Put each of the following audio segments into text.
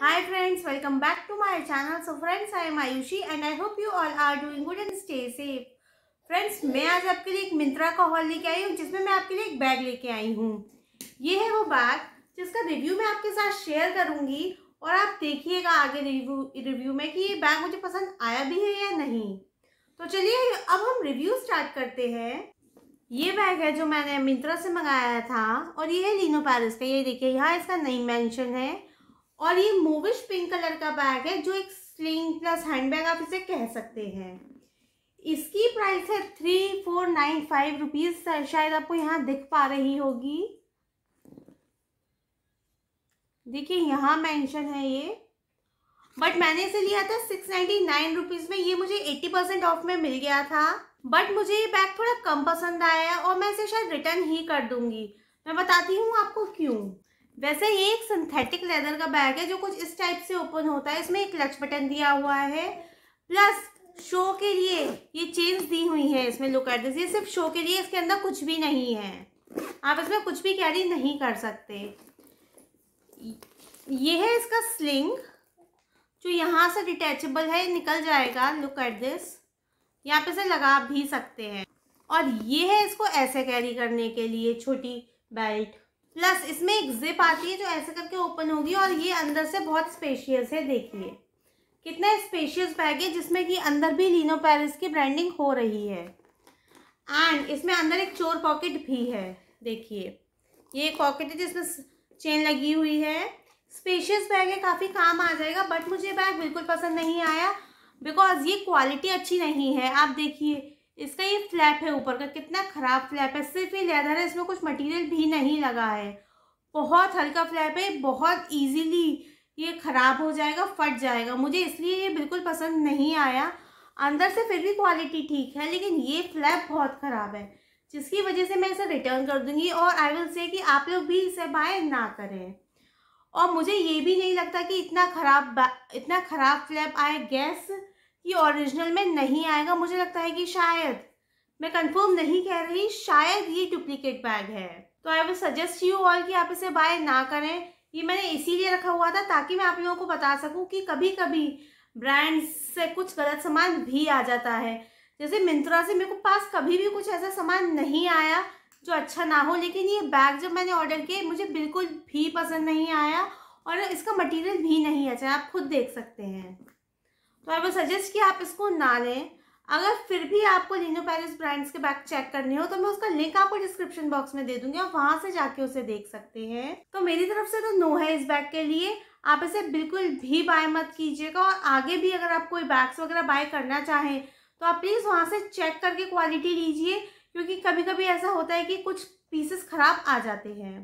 Hi friends, welcome back to my channel. So friends, I am Ayushi and I hope you all are doing good and stay safe. Friends मैं आज आपके लिए एक मिंत्रा का hall लेके आई हूँ जिसमें मैं आपके लिए एक बैग लेके आई हूँ ये है वो बैग जिसका रिव्यू मैं आपके साथ शेयर करूँगी और आप देखिएगा आगे रिव्यू रिव्यू में कि ये बैग मुझे पसंद आया भी है या नहीं तो चलिए अब हम रिव्यू स्टार्ट करते हैं ये बैग है जो मैंने मिंत्रा से मंगाया था और ये है लीनो पैरिस का ये देखिए यहाँ इसका नई मैंशन है और ये मूविश पिंक कलर का बैग है जो एक स्लिंग प्लस हैंडबैग आप इसे कह सकते हैं इसकी प्राइस है three four nine five rupees शायद आपको यहाँ दिख पा रही होगी देखिए यहाँ मेंशन है ये बट मैंने इसे लिया था सिक्स नाइन्टी नाइन रुपीज़ में ये मुझे एट्टी परसेंट ऑफ में मिल गया था बट मुझे ये बैग थोड़ा कम पसंद आया और मैं इसे शायद रिटर्न ही कर दूंगी मैं बताती हूँ आपको क्यों वैसे ये एक सिंथेटिक लेदर का बैग है जो कुछ इस टाइप से ओपन होता है इसमें एक लच बटन दिया हुआ है प्लस शो के लिए ये चेन्स दी हुई है इसमें लुक एट दिस ये सिर्फ शो के लिए इसके अंदर कुछ भी नहीं है आप इसमें कुछ भी कैरी नहीं कर सकते ये है इसका स्लिंग जो यहाँ से डिटैचेबल है निकल जाएगा लुक एट दिस यहाँ पे से लगा भी सकते हैं और ये है इसको ऐसे कैरी करने के लिए छोटी बेल्ट प्लस इसमें एक जिप आती है जो ऐसे करके ओपन होगी और ये अंदर से बहुत स्पेशियस है देखिए कितना स्पेशियस बैग है जिसमें कि अंदर भी लीनो पैरिस की ब्रांडिंग हो रही है एंड इसमें अंदर एक चोर पॉकेट भी है देखिए ये पॉकेट है जिसमें चेन लगी हुई है स्पेशियस बैग है काफ़ी काम आ जाएगा बट मुझे बैग बिल्कुल पसंद नहीं आया बिकॉज ये क्वालिटी अच्छी नहीं है आप देखिए इसका ये फ्लैप है ऊपर का कितना ख़राब फ्लैप है सिर्फ ये लेदर है इसमें कुछ मटेरियल भी नहीं लगा है बहुत हल्का फ्लैप है बहुत इजीली ये ख़राब हो जाएगा फट जाएगा मुझे इसलिए ये बिल्कुल पसंद नहीं आया अंदर से फिर भी क्वालिटी ठीक है लेकिन ये फ्लैप बहुत ख़राब है जिसकी वजह से मैं इसे रिटर्न कर दूँगी और आई विल से कि आप लोग भी इसे बाय ना करें और मुझे ये भी नहीं लगता कि इतना ख़राब इतना ख़राब फ्लैप आए गैस ये ओरिजिनल में नहीं आएगा मुझे लगता है कि शायद मैं कंफर्म नहीं कह रही शायद ये डुप्लीकेट बैग है तो I will suggest you all कि आप इसे बाय ना करें ये मैंने इसीलिए रखा हुआ था ताकि मैं आप लोगों को बता सकूं कि कभी कभी ब्रांड्स से कुछ गलत सामान भी आ जाता है जैसे मिंत्रा से मेरे को पास कभी भी कुछ ऐसा सामान नहीं आया जो अच्छा ना हो लेकिन ये बैग जब मैंने ऑर्डर किए मुझे बिल्कुल भी पसंद नहीं आया और इसका मटेरियल भी नहीं अच्छा आप खुद देख सकते हैं तो आई वो सजेस्ट कि आप इसको ना लें अगर फिर भी आपको लिनो पैलेस ब्रांड्स के बैग चेक करने हो तो मैं उसका लिंक आपको डिस्क्रिप्शन बॉक्स में दे दूंगी आप वहां से जाके उसे देख सकते हैं तो मेरी तरफ से तो नो है इस बैग के लिए आप इसे बिल्कुल भी बाय मत कीजिएगा और आगे भी अगर आप कोई बैग्स वगैरह बाय करना चाहें तो आप प्लीज़ वहाँ से चेक करके क्वालिटी लीजिए क्योंकि कभी कभी ऐसा होता है कि कुछ पीसेस ख़राब आ जाते हैं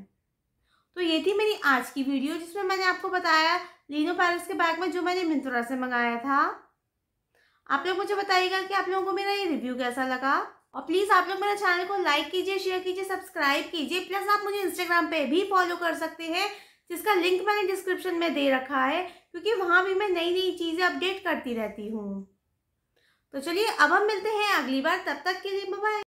तो ये थी मेरी आज की वीडियो जिसमें मैंने आपको बताया लीनो पैलेस के बैग में जो मैंने मिंत्रा से मंगाया था आप लोग मुझे बताइएगा कि आप लोगों को मेरा ये रिव्यू कैसा लगा और प्लीज़ आप लोग मेरे चैनल को लाइक कीजिए शेयर कीजिए सब्सक्राइब कीजिए प्लस आप मुझे इंस्टाग्राम पे भी फॉलो कर सकते हैं जिसका लिंक मैंने डिस्क्रिप्शन में दे रखा है क्योंकि वहाँ भी मैं नई नई चीज़ें अपडेट करती रहती हूँ तो चलिए अब हम मिलते हैं अगली बार तब तक के लिए बाय